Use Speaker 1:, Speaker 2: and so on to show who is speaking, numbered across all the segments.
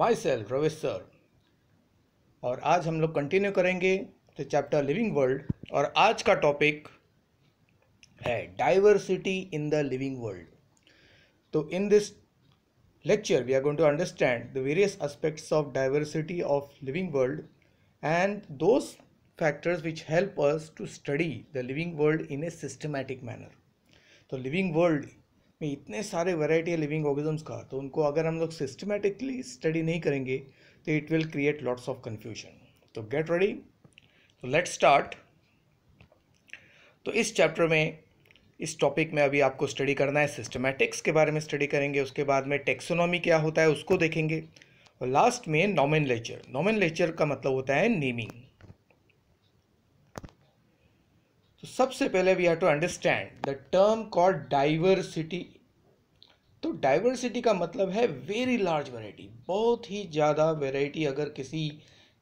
Speaker 1: माई cell रवेश sir और आज हम लोग कंटिन्यू करेंगे द चैप्टर लिविंग वर्ल्ड और आज का टॉपिक है diversity in the living world तो in this lecture we are going to understand the various aspects of diversity of living world and those factors which help us to study the living world in a systematic manner तो living world में इतने सारे variety living organisms का तो उनको अगर हम लोग सिस्टमेटिकली स्टडी नहीं करेंगे तो it will create lots of confusion तो गेट रेडी तो लेट स्टार्ट तो इस चैप्टर में इस टॉपिक में अभी आपको स्टडी करना है सिस्टमैटिक्स के बारे में स्टडी करेंगे उसके बाद में टेक्सोनॉमी क्या होता है उसको देखेंगे और लास्ट में नॉमिन लेचर नॉमिन लेचर का मतलब होता है नेमिंग तो सबसे पहले we have to understand the term called diversity तो डाइवर्सिटी का मतलब है वेरी लार्ज वैरायटी बहुत ही ज़्यादा वैरायटी अगर किसी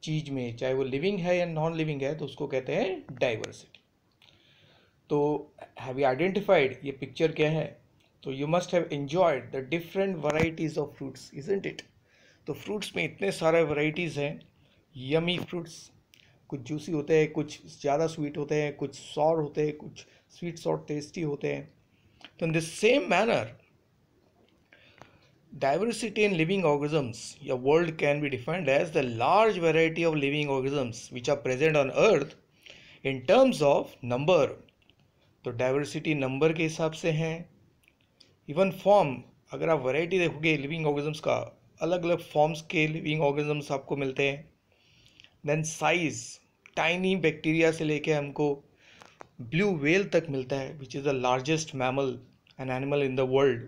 Speaker 1: चीज़ में चाहे वो लिविंग है या नॉन लिविंग है तो उसको कहते हैं डाइवर्सिटी तो हैव यू आइडेंटिफाइड ये पिक्चर क्या है तो you must have enjoyed the different varieties of fruits isn't it तो फ्रूट्स में इतने सारे वराइटीज़ हैं यमी फ्रूट्स कुछ जूसी होते हैं कुछ ज़्यादा स्वीट होते हैं कुछ सॉर होते हैं कुछ स्वीट सॉर टेस्टी होते हैं तो in the same manner diversity in living organisms या world can be defined as the large variety of living organisms which are present on earth in terms of number तो diversity number के हिसाब से हैं even form अगर आप variety देखोगे living ऑर्गिजम्स का अलग अलग फॉर्म्स के लिविंग ऑर्गेजम्स आपको मिलते हैं देन साइज टाइनी बैक्टीरिया से लेके हमको ब्लू वेल तक मिलता है which is the largest mammal and animal in the world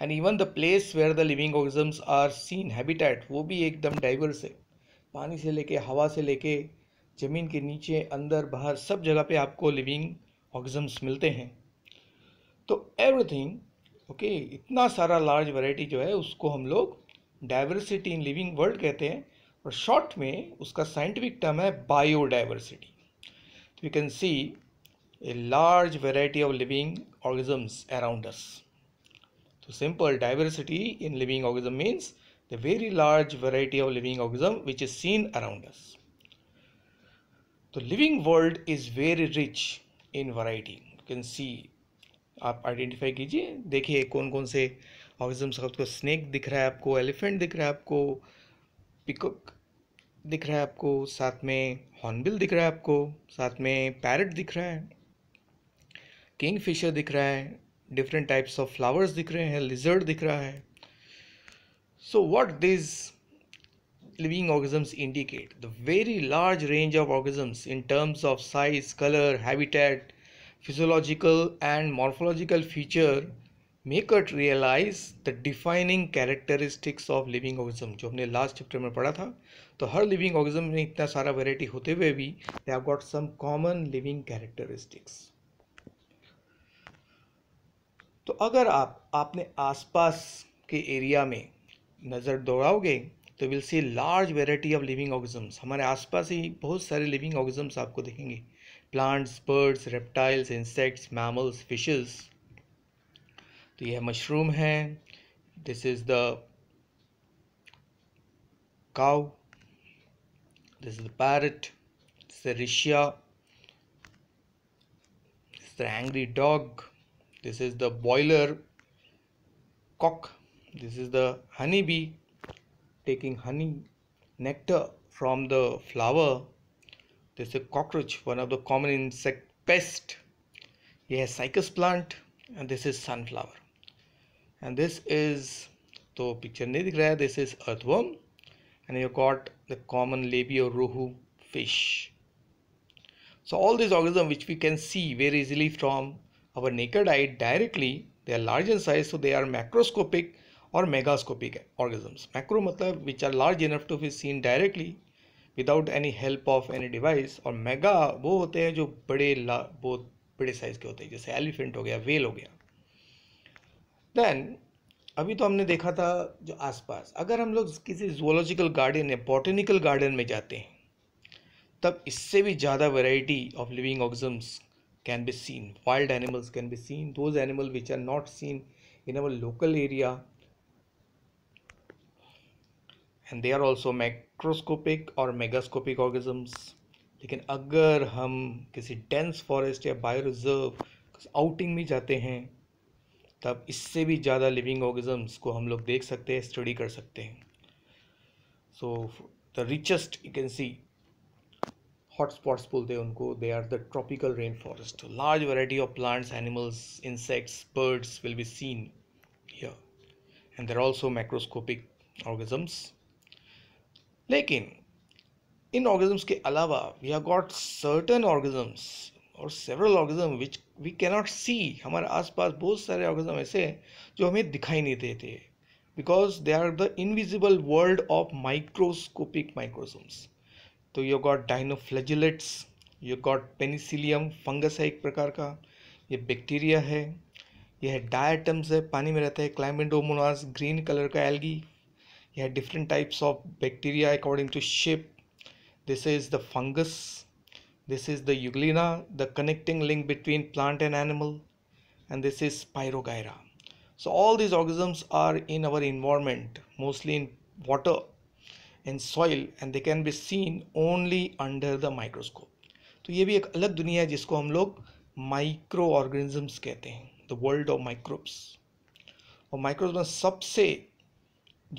Speaker 1: and even the place where the living organisms are seen habitat वो भी एकदम डाइवर्स है पानी से लेके हवा से लेके ज़मीन के नीचे अंदर बाहर सब जगह पे आपको लिविंग ऑर्गजम्स मिलते हैं तो एवरीथिंग ओके okay, इतना सारा लार्ज वैरायटी जो है उसको हम लोग डाइवर्सिटी इन लिविंग वर्ल्ड कहते हैं और शॉर्ट में उसका साइंटिफिक टर्म है biodiversity you can see a large variety of living organisms around us तो simple diversity in living organism means the very large variety of living organism which is seen around us तो living world is very rich in variety you can see आप identify कीजिए देखिए कौन कौन से ऑर्गिजम्स आपको snake दिख रहा है आपको एलिफेंट दिख रहा है आपको पिकक दिख रहा है आपको साथ में हॉर्नबिल दिख रहा है आपको साथ में पैरट दिख रहा है किंग फिशर दिख रहा है डिफरेंट टाइप्स ऑफ फ्लावर्स दिख रहे हैं लिजर्ड दिख रहा है so what these living organisms indicate the very large range of organisms in terms of size colour habitat physiological and morphological feature make it realise the defining characteristics of living organism जो हमने last chapter में पढ़ा था तो हर living orgasm में इतना सारा वेराइटी होते हुए भी they have got some common living characteristics तो अगर आप आपने आसपास के एरिया में नज़र दौड़ाओगे तो will see large variety of living organisms हमारे आसपास ही बहुत सारे लिविंग ऑर्गेजम्स आपको देखेंगे plants birds reptiles insects mammals fishes तो यह मशरूम है this is the cow this is the parrot this the angry dog this is the boiler cock this is the honey bee taking honey nectar from the flower this is cockroach one of the common insect pest यह है cycas plant and this is sunflower and this is तो picture नहीं दिख रहा है this is earthworm and you caught the common labeo और rohu fish so all this organism which we can see very easily from our naked eye directly they are large in size so they are macroscopic और megascopic organisms macro मतलब which are large enough to be seen directly without any help of any device और mega वो होते हैं जो बड़े बहुत बड़े साइज के होते हैं जैसे एलिफेंट हो गया वेल हो गया देन अभी तो हमने देखा था जो आसपास अगर हम लोग किसी जोलॉजिकल गार्डन या बॉटनिकल गार्डन में जाते हैं तब इससे भी ज़्यादा variety of living organisms can be seen wild animals can be seen those animal which are not seen in our local area and they are also macroscopic और megascopic organisms लेकिन अगर हम किसी डेंस फॉरेस्ट या bio reserve outing में जाते हैं तब तो इससे भी ज़्यादा लिविंग ऑर्गेजम्स को हम लोग देख सकते हैं स्टडी कर सकते हैं so the richest you can see hotspots बोलते हैं उनको they are the tropical rain forest large variety of plants animals insects birds will be seen here and there also microscopic organisms लेकिन इन ऑर्गेजम्स के अलावा we have got certain organisms और several organism which we cannot see हमारे आसपास बहुत सारे orgasm ऐसे हैं जो हमें दिखाई नहीं देते because they are the invisible world of microscopic microsomes तो you got dinoflagellates you got penicillium fungus है एक प्रकार का ये बैक्टीरिया है यह डायटम्स है पानी में रहता है क्लाइमेडोमोनास ग्रीन कलर का एल्गी यह different types of bacteria according to shape this is the fungus This is the euglena, the connecting link between plant and animal. And this is spirogyra. So all these organisms are in our environment, mostly in water and soil and they can be seen only under the microscope. तो ये भी एक अलग दुनिया है जिसको हम लोग माइक्रो ऑर्गेनिजम्स कहते हैं द वर्ल्ड ऑफ माइक्रोब्स और माइक्रोब्स में सबसे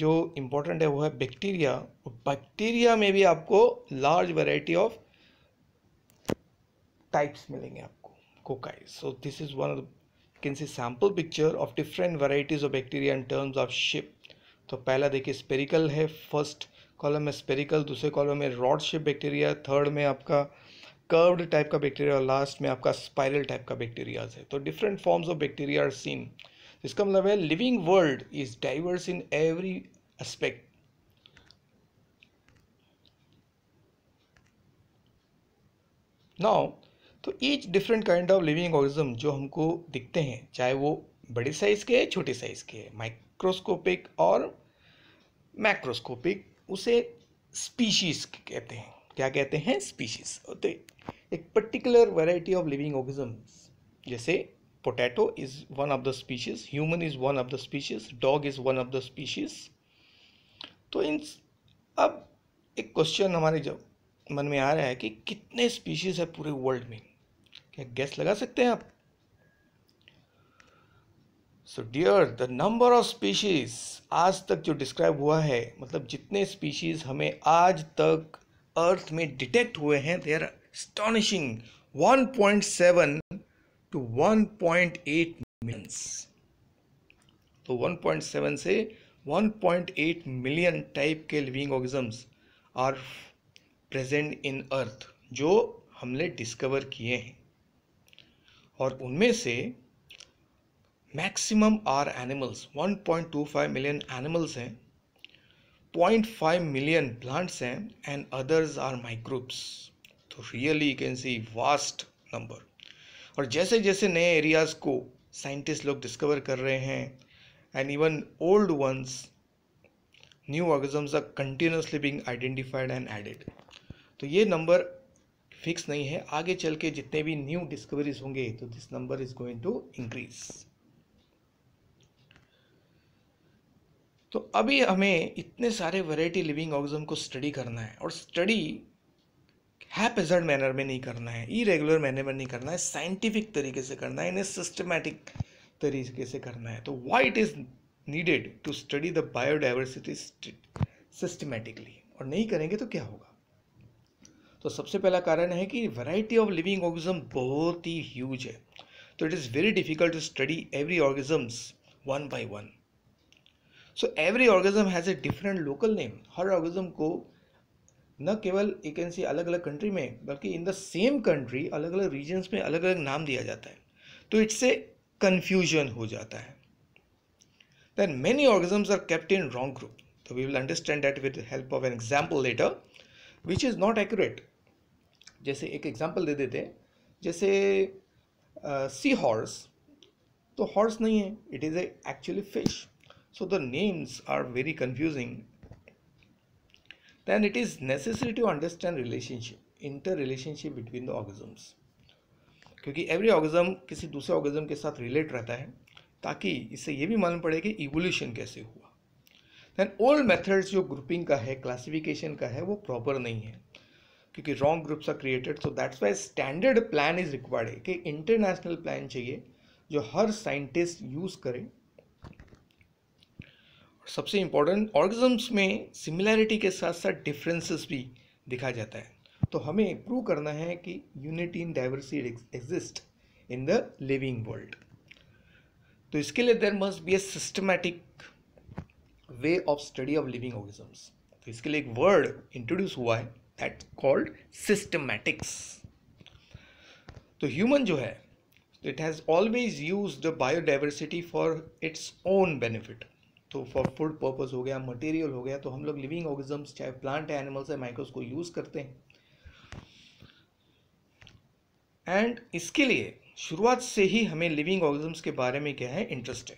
Speaker 1: जो इम्पोर्टेंट है वो है बैक्टीरिया और बैक्टीरिया में भी आपको लार्ज वैरायटी ऑफ टाइप्स मिलेंगे आपको cocci so this is one can see sample picture of different varieties of bacteria in terms of shape तो पहला देखिए स्पेरिकल है फर्स्ट कॉलम में स्पेरिकल दूसरे कॉलम में रॉड शिप बैक्टीरिया थर्ड में आपका कर्व्ड टाइप का बैक्टीरिया और लास्ट में आपका स्पाइरल टाइप का बैक्टीरियाज है तो different forms of bacteria are seen इसका मतलब है living world is diverse in every aspect now तो each different kind of living organism जो हमको दिखते हैं चाहे वो बड़े साइज़ के है छोटे साइज़ के है माइक्रोस्कोपिक और मैक्रोस्कोपिक उसे स्पीशीज कहते हैं क्या कहते हैं स्पीशीज तो एक particular variety of living organism जैसे potato is one of the species human is one of the species dog is one of the species तो इन अब एक क्वेश्चन हमारे जब मन में आ रहा है कि कितने स्पीशीज है पूरे वर्ल्ड में क्या गैस लगा सकते हैं आप so dear the number of species आज तक जो डिस्क्राइब हुआ है मतलब जितने स्पीशीज हमें आज तक अर्थ में डिटेक्ट हुए हैं they are astonishing 1.7 to 1.8 millions तो 1.7 से 1.8 मिलियन टाइप के living organisms are present in earth जो हमने डिस्कवर किए हैं और उनमें से maximum are animals 1.25 million animals हैं 0.5 मिलियन प्लांट्स हैं एंड अदर्स आर माइक्रोब्स तो really you can see vast number और जैसे जैसे नए एरियाज़ को साइंटिस्ट लोग डिस्कवर कर रहे हैं and even old ones new organisms are continuously being identified and added तो ये नंबर फिक्स नहीं है आगे चल के जितने भी न्यू डिस्कवरीज होंगे तो this number is going to increase तो अभी हमें इतने सारे वैरायटी लिविंग ऑर्गेजम को स्टडी करना है और स्टडी हैपेजर्ड मैनर में नहीं करना है इरेगुलर मैनर में नहीं करना है साइंटिफिक तरीके से करना है इन्हें सिस्टमेटिक तरीके से करना है तो why it is needed to study the biodiversity systematically और नहीं करेंगे तो क्या होगा तो सबसे पहला कारण है कि वैरायटी ऑफ लिविंग ऑर्गेजम बहुत ही ह्यूज है तो it is very difficult to study every organisms one by one so every organism has a different local name हर ऑर्गेजम को न केवल एक एनसी सी अलग अलग कंट्री में बल्कि इन द सेम कंट्री अलग अलग रीजन्स में अलग अलग नाम दिया जाता है तो इट्स ए कन्फ्यूजन हो जाता है then many organisms are kept in wrong group तो we will understand that with help of an example later which is not accurate जैसे एक एग्जांपल दे देते हैं जैसे सी हॉर्स तो हॉर्स नहीं है it is a actually fish so the names are very confusing than it is necessary to understand relationship inter relationship between the organisms क्योंकि every orgasm किसी दूसरे ऑर्गेजम के साथ रिलेट रहता है ताकि इससे ये भी मालूम पड़े कि इवोल्यूशन कैसे हुआ दैन ओल्ड मेथड्स जो ग्रुपिंग का है क्लासिफिकेशन का है वो प्रॉपर नहीं है क्योंकि wrong groups are created so that's why standard plan is required है कि इंटरनेशनल प्लान चाहिए जो हर साइंटिस्ट यूज़ करे सबसे इंपॉर्टेंट ऑर्गेजम्स में सिमिलैरिटी के साथ साथ डिफरेंसेस भी दिखा जाता है तो हमें प्रूव करना है कि unity in diversity exist in the living world तो इसके लिए there must be a systematic way of study of living organisms तो इसके लिए एक वर्ड इंट्रोड्यूस हुआ है दैट कॉल्ड सिस्टमैटिक्स तो ह्यूमन जो है it has always use the biodiversity for its own benefit तो फॉर फूड पर्पज़ हो गया मटेरियल हो गया तो हम लोग लिविंग ऑर्गिजम्स चाहे प्लांट है एनिमल्स है माइक्रोस को यूज़ करते हैं एंड इसके लिए शुरुआत से ही हमें लिविंग ऑर्गेजम्स के बारे में क्या है इंटरेस्ट है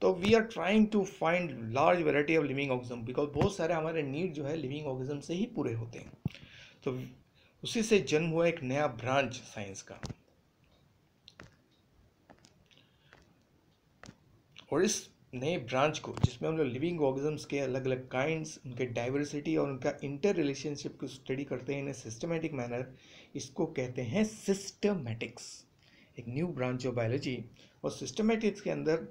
Speaker 1: तो we are trying to find large variety of living organism because बहुत सारे हमारे नीड जो है लिविंग ऑर्गेजम से ही पूरे होते हैं तो उसी से जन्म हुआ एक नया ब्रांच साइंस का और इस नए ब्रांच को जिसमें हम लोग लिविंग ऑर्गेजम्स के अलग अलग काइंड्स उनके डाइवर्सिटी और उनका इंटर रिलेशनशिप को स्टडी करते हैं इन ए सिस्टमेटिक मैनर इसको कहते हैं सिस्टमेटिक्स एक न्यू ब्रांच ऑफ बायोलॉजी और सिस्टमेटिक्स के अंदर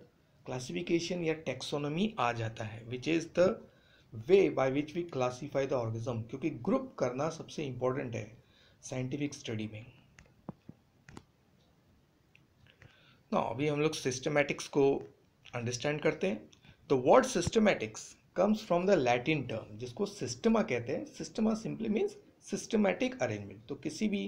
Speaker 1: क्लासिफिकेशन या टेक्सोनॉमी आ जाता है which is the way by which we classify the organism क्योंकि ग्रुप करना सबसे इम्पोर्टेंट है साइंटिफिक स्टडी में ना अभी हम लोग सिस्टमैटिक्स को अंडरस्टैंड करते हैं the word systematics comes from the Latin term जिसको सिस्टमा कहते हैं systema simply means systematic arrangement तो किसी भी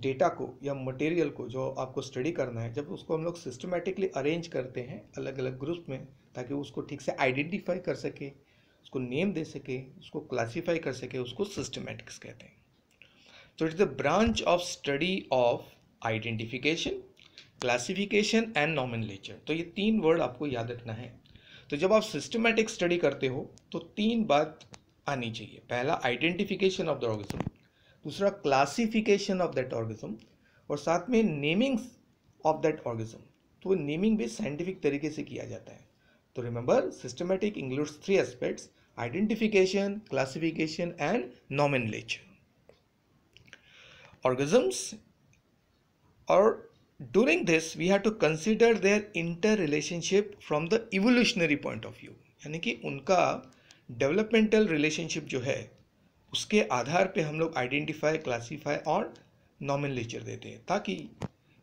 Speaker 1: डेटा को या मटेरियल को जो आपको स्टडी करना है जब उसको हम लोग सिस्टमेटिकली अरेंज करते हैं अलग अलग ग्रुप में ताकि उसको ठीक से आइडेंटिफाई कर सके उसको नेम दे सके उसको क्लासिफाई कर सके उसको सिस्टमेटिक्स कहते हैं तो it is the branch of study of identification classification and nomenclature तो ये तीन वर्ड आपको याद रखना है तो जब आप सिस्टमेटिक स्टडी करते हो तो तीन बात आनी चाहिए पहला आइडेंटिफिकेशन ऑफ द ऑर्गेजम दूसरा क्लासिफिकेशन ऑफ दैट ऑर्गेजम और साथ में नेमिंग्स ऑफ दैट ऑर्गेजम तो वो नेमिंग भी साइंटिफिक तरीके से किया जाता है तो remember systematic includes three aspects identification classification and nomenclature organisms और during this we have to consider their inter relationship from the evolutionary point of view यानी कि उनका डेवलपमेंटल रिलेशनशिप जो है उसके आधार पे हम लोग आइडेंटिफाई क्लासीफाई और नॉमिन देते हैं ताकि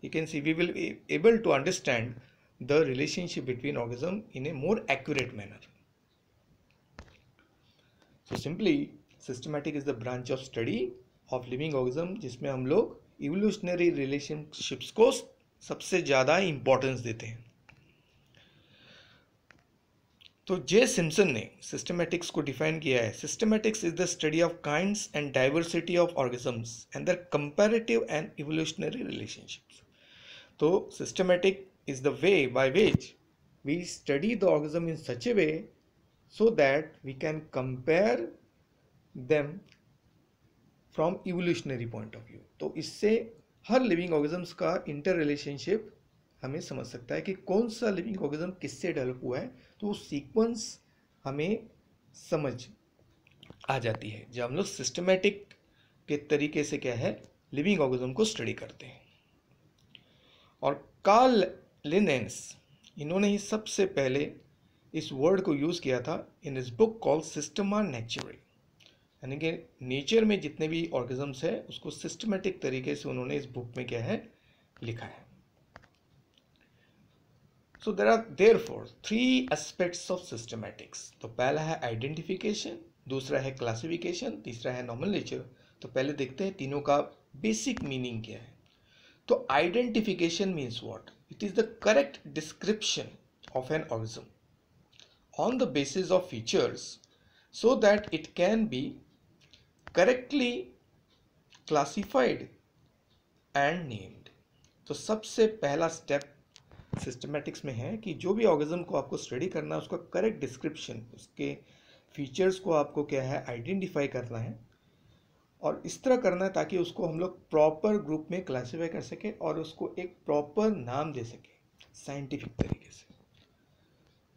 Speaker 1: you can see we will able to understand the relationship between organism in a more accurate manner so simply systematic is the branch of study of living organism जिसमें हम लोग इवोल्यूशनरी रिलेशनशिप्स को सबसे ज़्यादा इम्पोर्टेंस देते हैं तो J Simpson ने सिस्टमेटिक्स को डिफाइन किया है systematics is the study of kinds and diversity of organisms and their comparative and evolutionary relationships तो systematic is the way by which we study the organism in such a way so that we can compare them from evolutionary point of view तो इससे हर living organisms का inter relationship हमें समझ सकता है कि कौन सा लिविंग ऑर्गेजम किससे डेवलप हुआ है तो वो सीक्वेंस हमें समझ आ जाती है जब हम लोग सिस्टमेटिक के तरीके से क्या है लिविंग ऑर्गेजम को स्टडी करते हैं और कार्ल लिनेंस इन्होंने ही सबसे पहले इस वर्ड को यूज़ किया था इन इस book call Systema Naturae यानी कि नेचर में जितने भी ऑर्गेजम्स हैं उसको सिस्टमेटिक तरीके से उन्होंने इस बुक में क्या है लिखा है so there are therefore three aspects of systematics तो पहला है आइडेंटिफिकेशन दूसरा है क्लासिफिकेशन तीसरा है नेचर तो पहले देखते हैं तीनों का बेसिक मीनिंग क्या है तो identification means what it is the correct description of an organism on the basis of features so that it can be correctly classified and named तो सबसे पहला स्टेप सिस्टमेटिक्स में है कि जो भी ऑर्गेजम को आपको स्टडी करना है उसका करेक्ट डिस्क्रिप्शन उसके फीचर्स को आपको क्या है आइडेंटिफाई करना है और इस तरह करना है ताकि उसको हम लोग प्रॉपर ग्रुप में क्लासीफाई कर सकें और उसको एक प्रॉपर नाम दे सकें साइंटिफिक तरीके से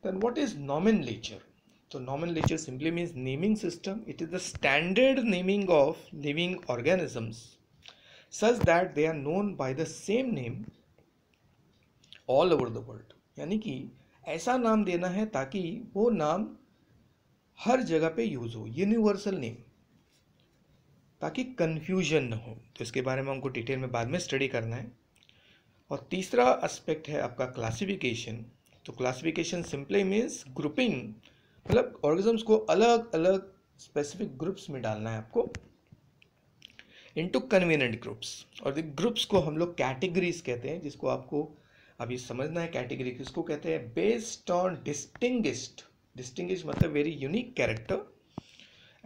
Speaker 1: then what is nomenclature तो nomenclature simply means naming system it is the standard naming of living organisms such that they are known by the same name all over the world यानी कि ऐसा नाम देना है ताकि वो नाम हर जगह पे यूज़ हो यूनिवर्सल नेम ताकि कन्फ्यूजन ना हो तो इसके बारे में हमको डिटेल में बाद में स्टडी करना है और तीसरा एस्पेक्ट है आपका क्लासिफिकेशन तो क्लासिफिकेशन सिंपली मीन्स ग्रुपिंग मतलब ऑर्गेजम्स को अलग अलग स्पेसिफिक ग्रुप्स में डालना है आपको इनटू कन्वीनियंट ग्रुप्स और ग्रुप्स को हम लोग कैटेगरीज कहते हैं जिसको आपको अभी समझना है कैटेगरी किसको कहते हैं बेस्ड ऑन डिस्टिंग डिस्टिंग्विश मतलब very unique character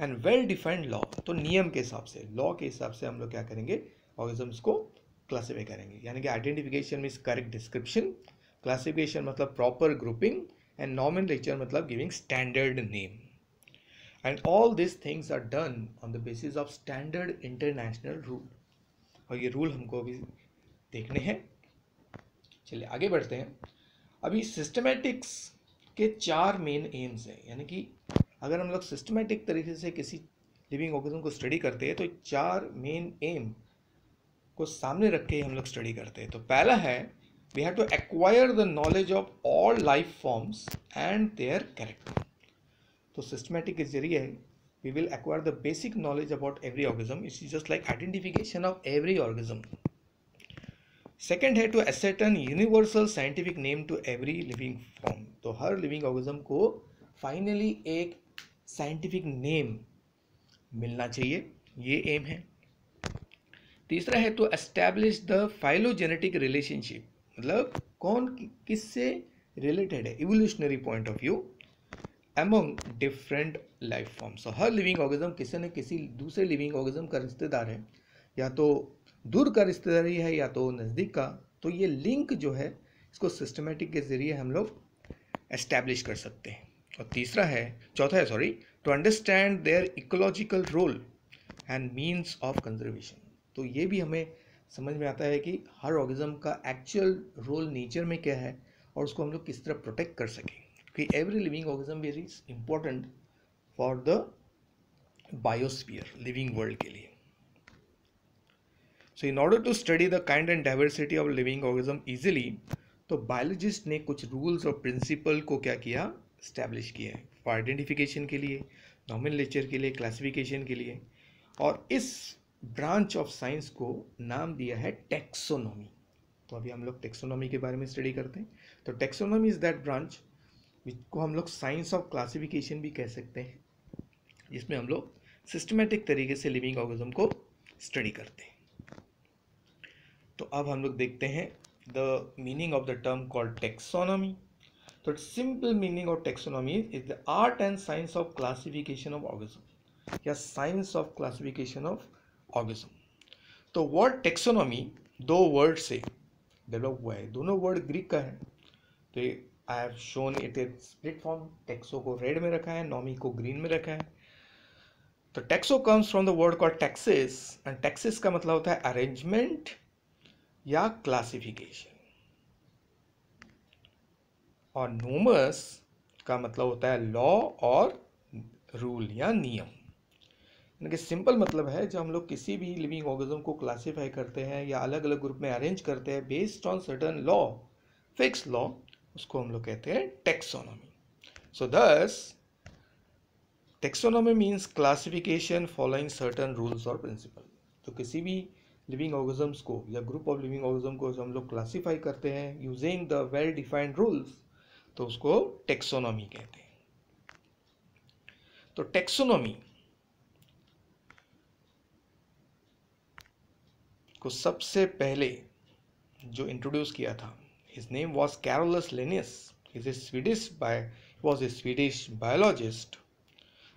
Speaker 1: and well defined law तो नियम के हिसाब से लॉ के हिसाब से हम लोग क्या करेंगे ऑर्गेजम्स को क्लासीफाई करेंगे यानी कि identification means correct description classification मतलब प्रॉपर ग्रुपिंग एंड लेक्चर मतलब giving standard name and all this things are done on the basis of standard international rule और ये रूल हमको अभी देखने हैं चलिए आगे बढ़ते हैं अभी सिस्टमेटिक्स के चार मेन एम्स हैं यानी कि अगर हम लोग सिस्टमेटिक तरीके से किसी लिविंग ऑर्गेनिज्म को स्टडी करते हैं तो चार मेन एम को सामने रख के हम लोग स्टडी करते हैं तो पहला है we have to acquire the knowledge of all life forms and their character तो सिस्टमेटिक के जरिए we will acquire the basic knowledge about every organism it's just like identification of every organism second है to ascertain universal scientific name to every living form तो हर living organism को finally एक scientific name मिलना चाहिए ये aim है तीसरा है to establish the phylogenetic relationship मतलब कौन किससे रिलेटेड है evolutionary point of view among different life forms हर लिविंग ऑर्गेजम किसी न किसी दूसरे लिविंग ऑर्गेजम का रिश्तेदार है या तो दूर का रिश्तेदारी है या तो नज़दीक का तो ये लिंक जो है इसको सिस्टमेटिक के ज़रिए हम लोग इस्टेब्लिश कर सकते हैं और तीसरा है चौथा है sorry to understand their ecological role and means of conservation तो ये भी हमें समझ में आता है कि हर ऑर्गेजम का एक्चुअल रोल नेचर में क्या है और उसको हम लोग किस तरह प्रोटेक्ट कर सकें क्योंकि every living organism very important for the biosphere living world के लिए so in order to study the kind and diversity of living organism easily तो बायोलॉजिस्ट ने कुछ रूल्स और प्रिंसिपल को क्या किया स्टैब्लिश किया है फॉर आइडेंटिफिकेशन के लिए नॉमिन लेचर के लिए क्लासिफिकेशन के लिए और इस ब्रांच ऑफ साइंस को नाम दिया है टेक्सोनॉमी तो अभी हम लोग टेक्सोनॉमी के बारे में स्टडी करते हैं तो टेक्सोनॉमी इज़ दैट ब्रांच को हम लोग साइंस ऑफ क्लासिफिकेशन भी कह सकते हैं जिसमें हम लोग सिस्टमेटिक तरीके से लिविंग ऑर्गेजम को स्टडी करते हैं तो अब हम लोग देखते हैं the meaning of the term call taxonomy तो simple meaning of taxonomy is the art and science of classification of organism या science of classification of organism तो वर्ड टेक्सोनॉमी दो वर्ड से डेवलप हुआ है दोनों वर्ड ग्रीक का है तो I have shown it is split form taxo को रेड में रखा है नॉमी को ग्रीन में रखा है तो taxo comes from the word call taxis and taxis का मतलब होता है अरेंजमेंट या क्लासिफिकेशन और नोमस का मतलब होता है लॉ और रूल या नियम यानी कि सिंपल मतलब है जब हम लोग किसी भी लिविंग ऑर्गेजम को क्लासीफाई करते हैं या अलग अलग ग्रुप में अरेंज करते हैं based on certain law fix law उसको हम लोग कहते हैं taxonomy so thus taxonomy means classification following certain rules और प्रिंसिपल तो किसी भी लिविंग ऑर्गेजम्स को या ग्रुप ऑफ लिविंग ऑर्गेजम को हम लोग क्लासीफाई करते हैं using the well defined rules तो उसको टेक्सोनॉमी कहते हैं तो टेक्सोनॉमी को सबसे पहले जो इंट्रोड्यूस किया था his name was Carolus Linnaeus is a Swedish by was a Swedish biologist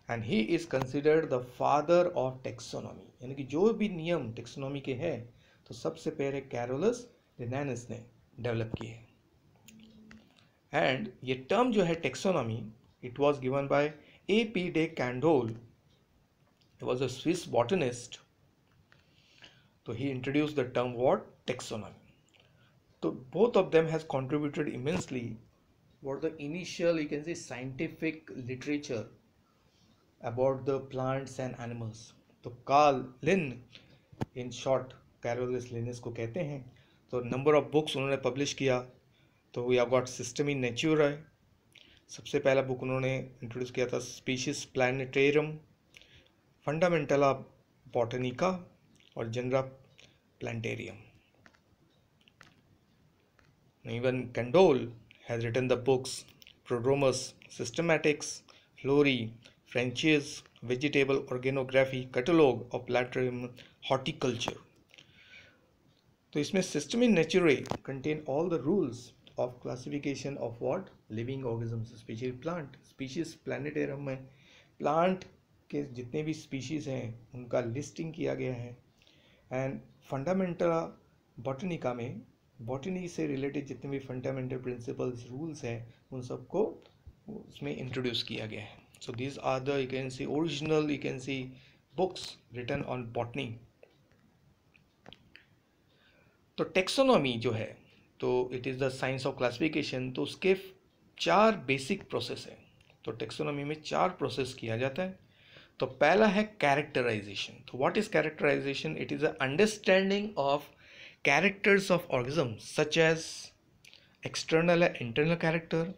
Speaker 1: and he is considered the father of taxonomy यानी कि जो भी नियम टेक्सोनॉमी के हैं तो सबसे पहले कैरोलस रिनानस ने डेवलप किए हैं एंड ये टर्म जो है taxonomy it was given by A P de Candolle was a Swiss botanist तो he introduce the term what taxonomy तो both of them has contributed immensely what the initial you can see scientific literature about the plants and animals तो Carl Linn in short Carolus Linnaeus को कहते हैं तो number of books उन्होंने publish किया तो we are got Systema Naturae है सबसे पहला बुक उन्होंने इंट्रोड्यूस किया था Species Plantarum Fundamenta of Botanica और Genera Plantarum even Candolle has written the books Prodromus systematics flore French vegetable organography catalogue और planetarium हॉर्टिकल्चर तो इसमें Systema Naturae contain all the rules of classification of what living organisms specially plant Species Plantarum में plant के जितने भी species हैं उनका listing किया गया है एंड फंडामेंटल बॉटनिका में बॉटनी से रिलेटेड जितने भी फंडामेंटल प्रिंसिपल्स रूल्स हैं उन सबको उसमें इंट्रोड्यूस किया गया है so these are the you can see original you can see books written on botany तो टेक्सोनॉमी जो है तो it is the science of classification तो उसके चार बेसिक प्रोसेस हैं तो टेक्सोनॉमी में चार प्रोसेस किया जाता है तो पहला है कैरेक्टराइजेशन तो what is characterization it is a understanding of characters of organism such as external and internal character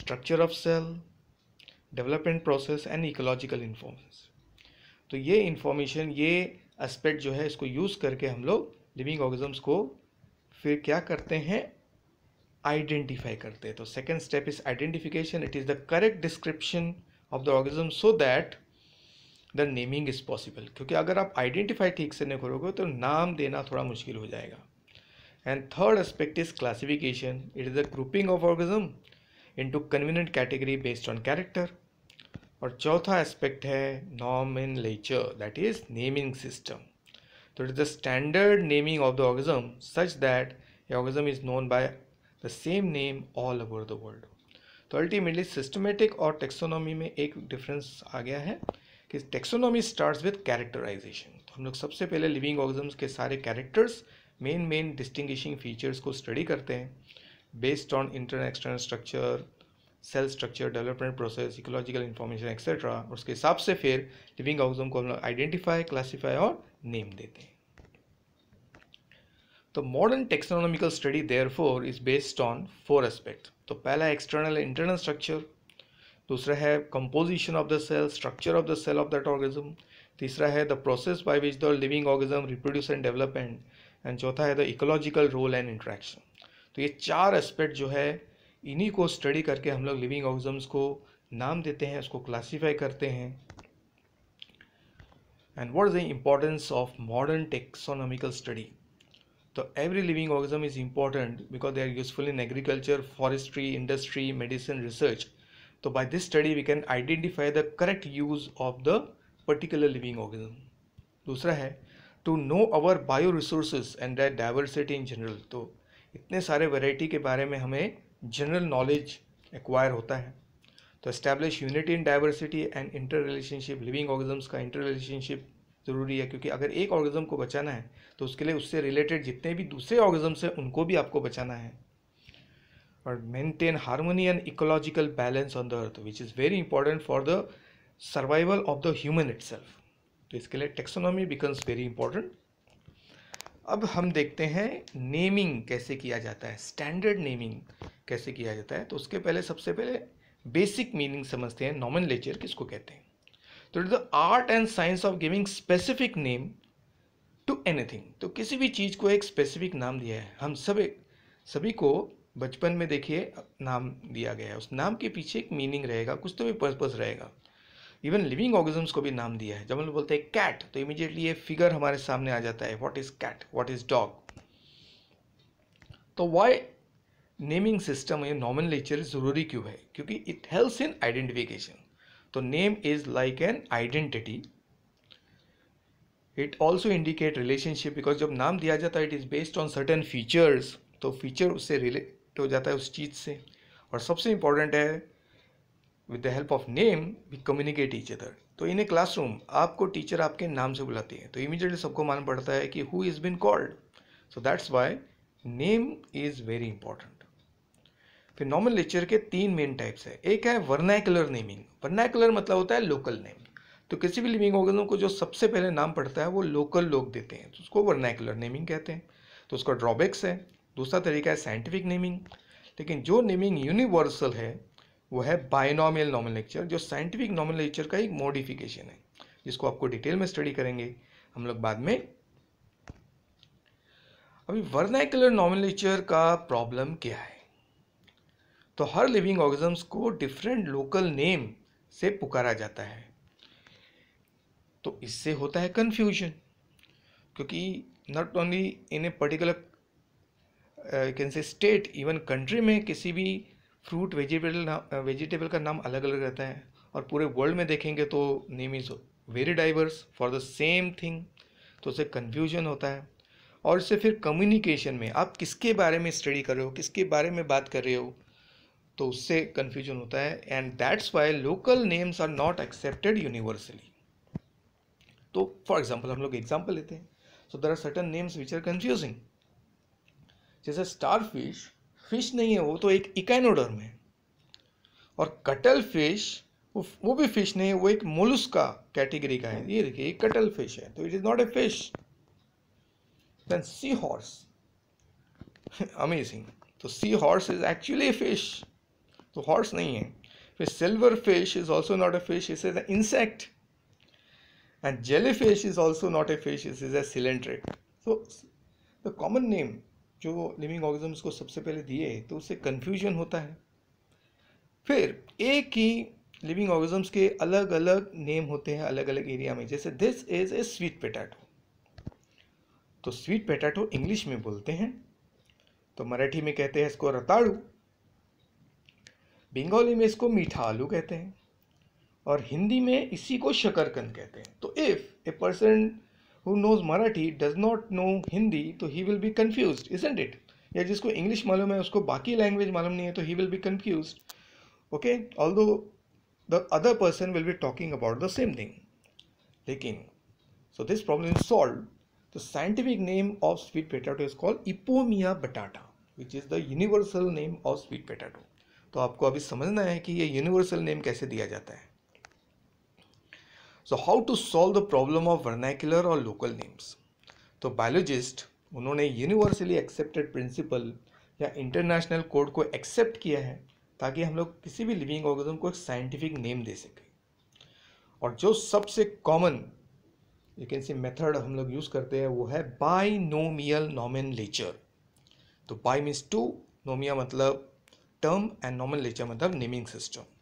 Speaker 1: structure of cell development process and ecological information तो ये इन्फॉर्मेशन ये एस्पेक्ट जो है इसको यूज़ करके हम लोग लिविंग ऑर्गेजम्स को फिर क्या करते हैं आइडेंटिफाई करते हैं तो second step is identification it is the correct description of the organism so that the naming is possible क्योंकि अगर आप आइडेंटिफाई ठीक से नहीं करोगे तो नाम देना थोड़ा मुश्किल हो जाएगा and third aspect is classification it is the grouping of organism into convenient category based on character और चौथा एस्पेक्ट है nomenclature that is naming system so it is the standard naming of the organism such that organism is known by the same name all over the world so ultimately systematic और taxonomy में एक difference आ गया है कि taxonomy starts with characterisation तो हम लोग सबसे पहले लिविंग ऑर्गजम्स के सारे characters main main distinguishing features को स्टडी करते हैं based on internal external structure cell structure development process ecological information etcetera उसके हिसाब से फिर लिविंग ऑर्गेनिज्म को हम लोग आइडेंटिफाई क्लासीफाई और नेम देते हैं तो modern taxonomical study therefore is based on four aspect तो पहला एक्सटर्नल इंटरनल स्ट्रक्चर दूसरा है composition of the cell structure of the cell of that organism तीसरा है the process by which the living organism reproduce and development and चौथा है the ecological role and interaction तो ये चार एस्पेक्ट जो है इन्हीं को स्टडी करके हम लोग लिविंग ऑर्गेनिज्म्स को नाम देते हैं उसको क्लासीफाई करते हैं and what is the importance of modern taxonomical study so every living organism is important because they are useful in agriculture forestry industry medicine research so by this study we can identify the correct use of the particular living organism दूसरा है to know our bio resources and diversity in general तो इतने सारे variety के बारे में हमें general knowledge acquire होता है तो establish unity in diversity and inter relationship living organisms का इंटर रिलेशनशिप ज़रूरी है क्योंकि अगर एक ऑर्गेजम को बचाना है तो उसके लिए उससे रिलेटेड जितने भी दूसरे ऑर्गेजम्स हैं उनको भी आपको बचाना है और maintain harmony and ecological balance on the earth which is very important for the survival of the human it तो इसके लिए टेक्सोनॉमी बिकम्स वेरी इंपॉर्टेंट अब हम देखते हैं नेमिंग कैसे किया जाता है स्टैंडर्ड नेमिंग कैसे किया जाता है तो उसके पहले सबसे पहले बेसिक मीनिंग समझते हैं नॉमन लेचर किसको कहते हैं तो it the art and science of giving specific name to anything तो किसी भी चीज़ को एक स्पेसिफिक नाम दिया है हम सब सभी को बचपन में देखिए नाम दिया गया है उस नाम के पीछे एक मीनिंग रहेगा कुछ तो भी पर्पज रहेगा इवन लिविंग ऑर्गेजम्स को भी नाम दिया है जब हम लोग बोलते हैं कैट तो इमीडिएटली ये फिगर हमारे सामने आ जाता है what is cat what is dog तो वाई नेमिंग सिस्टम ये नॉमन लेक्चर ज़रूरी क्यों है क्योंकि इट हेल्प्स इन आइडेंटिफिकेशन तो name is like an identity it also indicate relationship because जब नाम दिया जाता है it is based on certain features तो फीचर उससे रिलेट हो जाता है उस चीज़ से और सबसे इम्पॉर्टेंट है with the help of name we communicate each other तो इन ए क्लासरूम आपको टीचर आपके नाम से बुलाती है तो इमीजिएटली सबको मान पड़ता है कि who is being called so that's why name is very important फिर नॉर्मल लेक्चर के तीन मेन टाइप्स है एक है वर्नैकुलर नेमिंग वर्नैकुलर मतलब होता है लोकल नेम तो किसी भी लिविंग ऑर्गेनिज्म को जो सबसे पहले नाम पड़ता है वो लोकल लोग देते हैं तो उसको वर्नैकुलर नेमिंग कहते हैं तो उसका ड्रॉबैक्स है दूसरा तरीका है साइंटिफिक नेमिंग लेकिन जो नेमिंग यूनिवर्सल है वो है बायनॉमियल नॉमलेक्चर जो साइंटिफिक नॉमलेक्चर का एक मॉडिफिकेशन है जिसको आपको डिटेल में स्टडी करेंगे हम लोग बाद में अभी नॉमल नॉमलेक्चर का प्रॉब्लम क्या है तो हर लिविंग ऑर्गेजम्स को डिफरेंट लोकल नेम से पुकारा जाता है तो इससे होता है कन्फ्यूजन क्योंकि not only in a particular can से स्टेट इवन कंट्री में किसी भी फ्रूट वेजिटेबल वेजिटेबल का नाम अलग अलग रहता है और पूरे वर्ल्ड में देखेंगे तो name is very diverse for the same thing तो उसे कन्फ्यूजन होता है और इससे फिर कम्युनिकेशन में आप किसके बारे में स्टडी कर रहे हो किसके बारे में बात कर रहे हो तो उससे कन्फ्यूजन होता है and that's why local names are not accepted universally तो फॉर एग्जाम्पल हम लोग एग्जाम्पल लेते हैं so there are certain names which are confusing जैसे स्टार फिश फिश नहीं है वो तो एक इकैनोडर्म है और कटल फिश वो वो भी फिश नहीं है वो एक मोलुस का कैटेगरी का है ये देखिए एक कटल फिश है तो it is not a fish then seahorse amazing तो seahorse is actually a fish तो हॉर्स नहीं है फिर silverfish is also not a fish is is insect jellyfish is also not a fish is is a cylindric so the common name जो living organisms को सबसे पहले दिए तो उससे कन्फ्यूजन होता है फिर एक ही लिविंग ऑर्गेजम्स के अलग अलग नेम होते हैं अलग अलग एरिया में जैसे this is a sweet potato तो स्वीट पेटाटो इंग्लिश में बोलते हैं तो मराठी में कहते हैं इसको रताड़ू बंगाली में इसको मीठा आलू कहते हैं और हिंदी में इसी को शकरकंद कहते हैं तो if a person who knows Marathi does not know Hindi तो he will be confuse isn't it या जिसको इंग्लिश मालूम है उसको बाकी लैंग्वेज मालूम नहीं है तो he will be confuse okay although the other person will be talking about the same thing लेकिन so this problem is solve the scientific name of sweet potato is called Ipomoea batata which is the universal name of sweet potato तो आपको अभी समझना है कि ये universal name कैसे दिया जाता है so how to solve the problem of vernacular और लोकल नेम्स तो बायोलॉजिस्ट उन्होंने यूनिवर्सली एक्सेप्टेड प्रिंसिपल या इंटरनेशनल कोड को एक्सेप्ट किया है ताकि हम लोग किसी भी लिविंग ऑर्गेजम को एक साइंटिफिक नेम दे सकें और जो सबसे common you can see method हम लोग यूज़ करते हैं वो है बाई नोमियल नॉमिन लेचर तो बाई मीन्स टू नोमिया मतलब टर्म एंड नॉमिन लेचर मतलब नेमिंग सिस्टम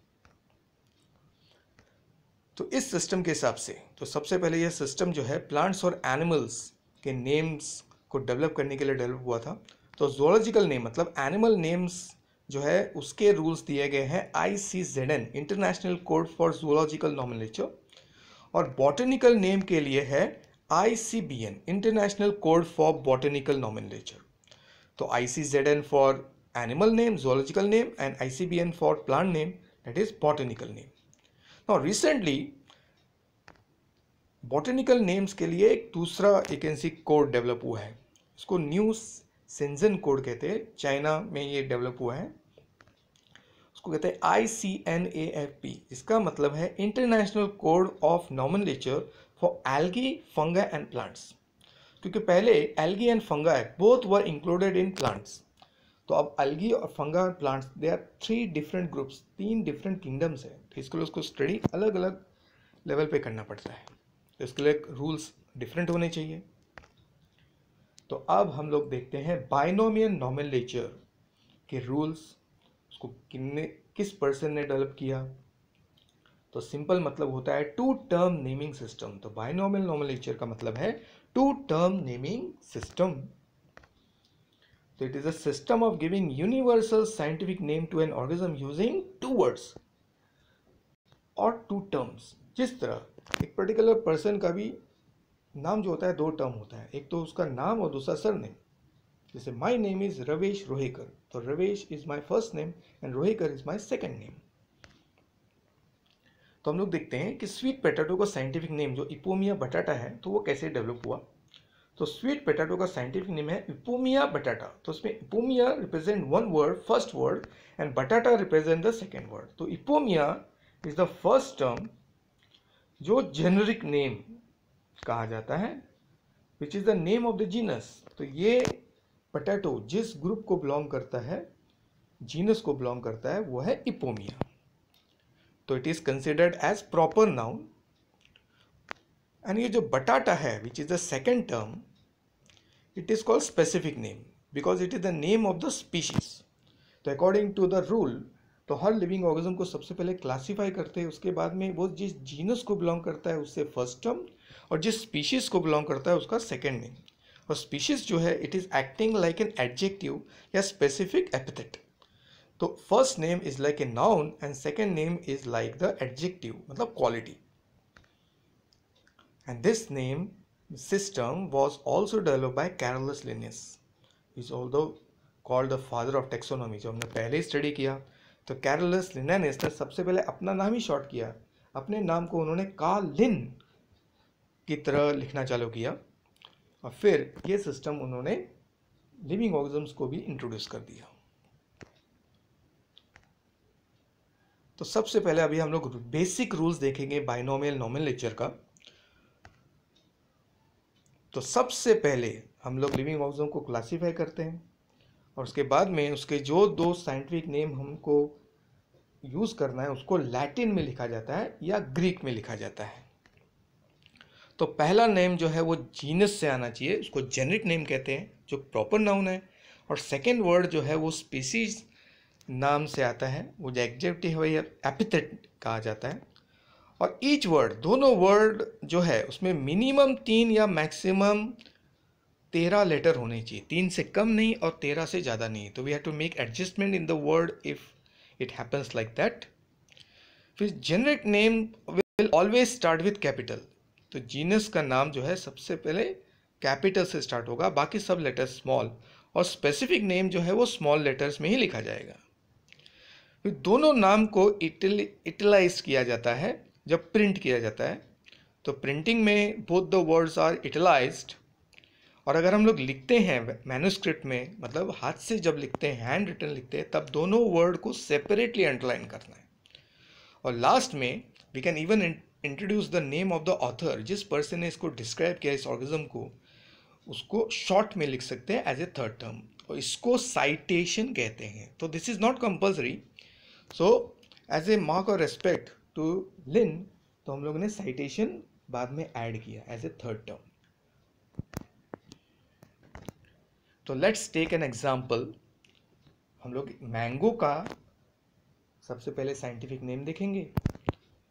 Speaker 1: तो इस सिस्टम के हिसाब से तो सबसे पहले यह सिस्टम जो है प्लांट्स और एनिमल्स के नेम्स को डेवलप करने के लिए डेवलप हुआ था तो जोलॉजिकल नेम मतलब एनिमल नेम्स जो है उसके रूल्स दिए गए हैं I C Z N international code for zoological nomenclature और बॉटनिकल नेम के लिए है I C B N international code for botanical nomenclature तो I C Z N for animal name zoological name and I C B N for plant name that is botanical name और recently botanical names के लिए एक दूसरा एकेंसी code develop हुआ है इसको new सेंजन code कहते हैं चाइना में ये डेवलप हुआ है उसको कहते हैं I C N A F P इसका मतलब है international code of nomenclature for algae fungi and plants क्योंकि पहले algae and fungi both were included in plants तो अब अलगी और fungi plants they are three different groups तीन different kingdoms हैं तो इसके लिए उसको स्टडी अलग अलग लेवल पे करना पड़ता है तो इसके लिए रूल्स डिफरेंट होने चाहिए तो अब हम लोग देखते हैं नॉमल नेचर के रूल्स उसको किन्ने किस पर्सन ने डेवलप किया तो सिंपल मतलब होता है टू टर्म नेमिंग सिस्टम तो बाइनोमियल नेचर का मतलब है two term naming system So it is a system of giving universal scientific name to an organism using two words और टू टर्म्स जिस तरह एक पर्टिकुलर पर्सन का भी नाम जो होता है दो टर्म होता है एक तो उसका नाम और दूसरा सर नेम जैसे my name is Ravesh Rohekar तो Ravesh is my first name and Rohekar is my second name तो हम लोग देखते हैं कि स्वीट पटेटो का साइंटिफिक नेम जो इपोमिया बटाटा है तो वो कैसे डेवलप हुआ तो स्वीट पोटैटो का साइंटिफिक नेम है इपोमिया बटाटा तो इसमें Ipomoea represent one word first word and batata represent the second word तो Ipomoea is the first term जो जेनरिक नेम कहा जाता है which is the name of the genus तो ये पटेटो जिस ग्रुप को बिलोंग करता है जीनस को बिलोंग करता है वो है इपोमिया तो it is considered as proper noun and ये जो बटाटा है which is the second term it is called specific name because it is the name of the species तो अकॉर्डिंग टू द रूल तो हर living organism को सबसे पहले classify करते हैं उसके बाद में वो जिस जीनस को बिलोंग करता है उससे फर्स्ट टर्म और जिस स्पीशीज़ को बिलोंग करता है उसका सेकेंड नेम और स्पीशीज़ जो है it is acting like an adjective या स्पेसिफिक epithet तो first name is like a noun and second name is like the adjective मतलब quality and this name system was also developed by Carolus Linnaeus. He's although called the father of taxonomy. जो हमने पहले ही study किया तो Carlos Lioness ने सबसे पहले अपना नाम ही शॉर्ट किया अपने नाम को उन्होंने का लिन की तरह लिखना चालू किया और फिर ये सिस्टम उन्होंने लिविंग ऑर्गेजम्स को भी इंट्रोड्यूस कर दिया तो सबसे पहले अभी हम लोग बेसिक रूल्स देखेंगे बाइनोमियल नॉमिनलेचर का तो सबसे पहले हम लोग लिविंग ऑर्गेनिज्म को क्लासीफाई करते हैं और उसके बाद में उसके जो दो साइंटिफिक नेम हमको यूज़ करना है उसको लैटिन में लिखा जाता है या ग्रीक में लिखा जाता है तो पहला नेम जो है वो जीनस से आना चाहिए उसको जेनरिक नेम कहते हैं जो प्रॉपर नाउन है और सेकेंड वर्ड जो है वो स्पीसीज नाम से आता है वो एग्जेक्टिव है या एपिथेट कहा जाता है और ईच वर्ड दोनों वर्ड जो है उसमें मिनिमम तीन या मैक्सिमम तेरह लेटर होने चाहिए तीन से कम नहीं और तेरह से ज़्यादा नहीं तो we have to make adjustment in the word if it happens like that फिर generic name will always start with capital तो जीनस का नाम जो है सबसे पहले कैपिटल से स्टार्ट होगा बाकी सब लेटर स्मॉल और स्पेसिफिक नेम जो है वो स्मॉल लेटर्स में ही लिखा जाएगा फिर दोनों नाम को इटल इटलाइज किया जाता है जब प्रिंट किया जाता है तो प्रिंटिंग में both the words are italicize और अगर हम लोग लिखते हैं मैनुस्क्रिप्ट में मतलब हाथ से जब लिखते हैं हैंड रिटर्न लिखते हैं तब दोनों वर्ड को सेपरेटली अंडरलाइन करना है और लास्ट में we can even introduce the name of the author जिस पर्सन ने इसको डिस्क्राइब किया इस ऑर्गिज्म को उसको शॉर्ट में लिख सकते हैं एज ए थर्ड टर्म और इसको साइटेशन कहते हैं तो this is not compulsory so as a mark और रेस्पेक्ट टू लिन तो हम लोगों ने साइटेशन बाद में ऐड किया एज ए थर्ड टर्म तो लेट्स टेक एन एग्जाम्पल हम लोग मैंगो का सबसे पहले साइंटिफिक नेम देखेंगे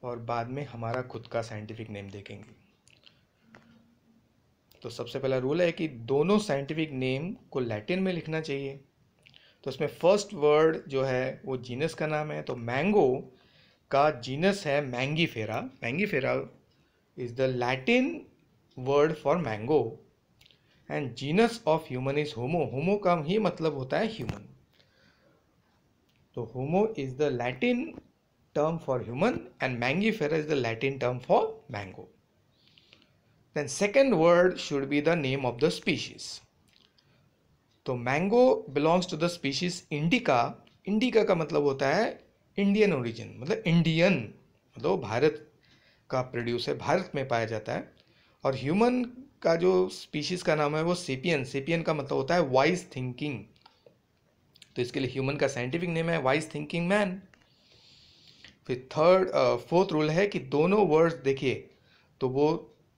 Speaker 1: और बाद में हमारा खुद का साइंटिफिक नेम देखेंगे तो सबसे पहला रूल है कि दोनों साइंटिफिक नेम को लैटिन में लिखना चाहिए तो इसमें फर्स्ट वर्ड जो है वो जीनस का नाम है तो मैंगो का जीनस है Maggi Mangifera Mangifera is the Latin word for mango and genus of human is Homo Homo का ही मतलब होता है ह्यूमन तो Homo is the Latin term for human and Mangifera is the Latin term for mango then second word should be the name of the species तो mango belongs to the species indica indica का मतलब होता है Indian origin मतलब Indian मतलब भारत का produce है भारत में पाया जाता है और ह्यूमन का जो स्पीशीज़ का नाम है वो सेपियन सेपियन का मतलब होता है वाइज थिंकिंग तो इसके लिए ह्यूमन का साइंटिफिक नेम है वाइज थिंकिंग मैन फिर थर्ड फोर्थ रूल है कि दोनों वर्ड्स देखिए तो वो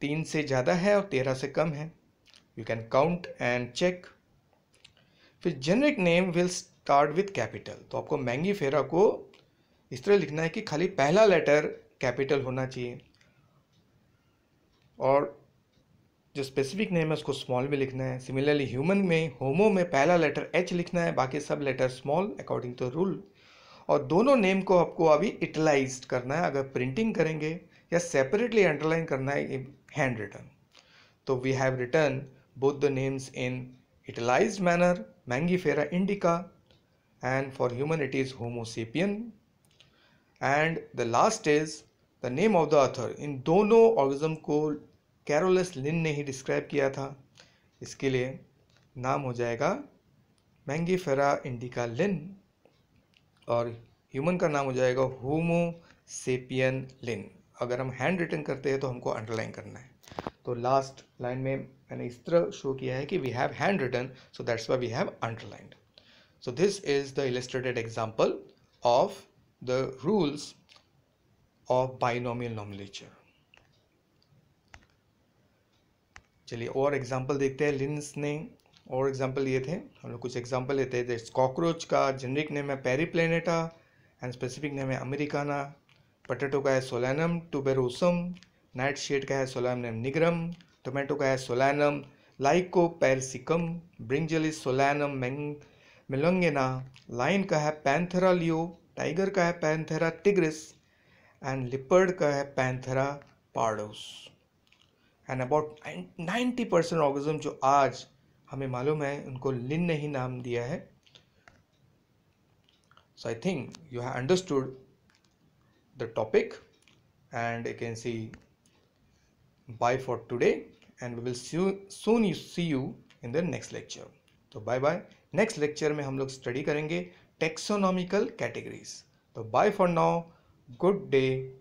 Speaker 1: तीन से ज़्यादा है और तेरह से कम है you can count and check फिर generic name will start with capital तो आपको मैंगी फेरा को इस तरह लिखना है कि खाली पहला लेटर कैपिटल होना चाहिए और जो स्पेसिफिक नेम है उसको स्मॉल में लिखना है सिमिलरली ह्यूमन में होमो में पहला लेटर एच लिखना है बाकी सब letter small according to rule और दोनों नेम को आपको अभी इटलाइज करना है अगर प्रिंटिंग करेंगे या सेपरेटली अंडरलाइन करना है हैंड रिटर्न तो we have written both the names in italicize manner Mangifera indica and for human it is Homo sapien and the last is the name of the author in दोनों organism को Carolus लिन ने ही describe किया था इसके लिए नाम हो जाएगा मैंगीफेरा इंडिका लिन और ह्यूमन का नाम हो जाएगा होमो सेपियन लिन अगर हम हैंड रिटर्न करते हैं तो हमको अंडरलाइन करना है तो लास्ट लाइन में मैंने इस तरह शो किया है कि we have hand written so that's why we have underlined so this is the illustrated example of the rules of binomial nomenclature. चलिए और एग्जांपल देखते हैं लिन्स ने और एग्जांपल लिए थे हम लोग कुछ एग्जांपल लेते हैं कॉकरोच का जेनरिक नेम है पेरीप्लेनेटा एंड स्पेसिफिक नेम है अमेरिकाना पटेटो का है सोलैनम टूबेरोसम नाइट शेड का है सोलैनम निग्रम टोमेटो का है Solanum lycopersicum brinjal is Solanum melongena lion का है पैंथरा लियो टाइगर का है पैंथेरा टिग्रिस एंड लिपर्ड का है Panthera pardus and about ninety percent organism जो आज हमें मालूम है उनको लिन ने ही नाम दिया है so I think you have understood the topic and you can see bye for today and we will soon you see you in the next lecture तो बाय बाय नेक्स्ट लेक्चर में हम लोग स्टडी करेंगे taxonomical categories. So bye for now. Good day.